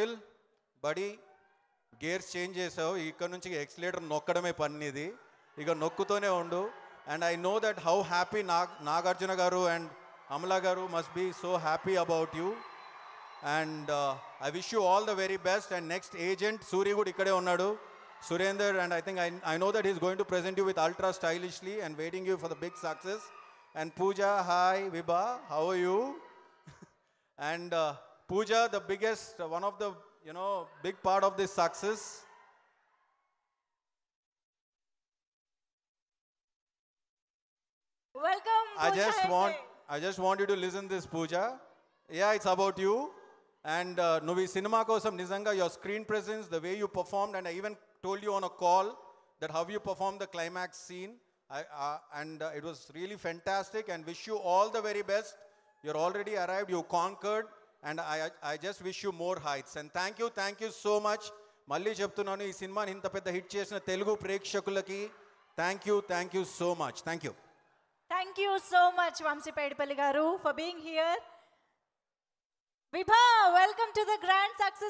గిల్ బడి gears change చేసావు ఇక్కడ నుంచి ఎక్సిలేటర్ నొక్కడమే పనిది ఇక నొక్కుతోనే ఉండు and I know that how happy Nag Nagarjuna garu and Amala garu must be so happy about you and I wish you all the very best and next agent Surya కూడా ఇక్కడే ఉన్నాడు Surender and I think I I know that is going to present you with ultra stylishly and waiting you for the big success and Puja hi Vibha how you and Puja, the biggest, uh, one of the, you know, big part of this success. Welcome, Pooja. I just, want, I just want you to listen this, Puja. Yeah, it's about you. And uh, Novi Cinema Kosam Nizanga, your screen presence, the way you performed, and I even told you on a call that how you performed the climax scene. I, uh, and it was really fantastic and wish you all the very best. You're already arrived, you conquered. And I I just wish you more heights and thank you thank you so much మళ్ళీ చెప్తున్నాను ఈ సినిమాని ఇంత పెద్ద hit చేసిన తెలుగు ప్రేక్షకులకి thank you thank you so much thank you thank you so much Vamshi Paidipally garu for being here Vibha welcome to the grand success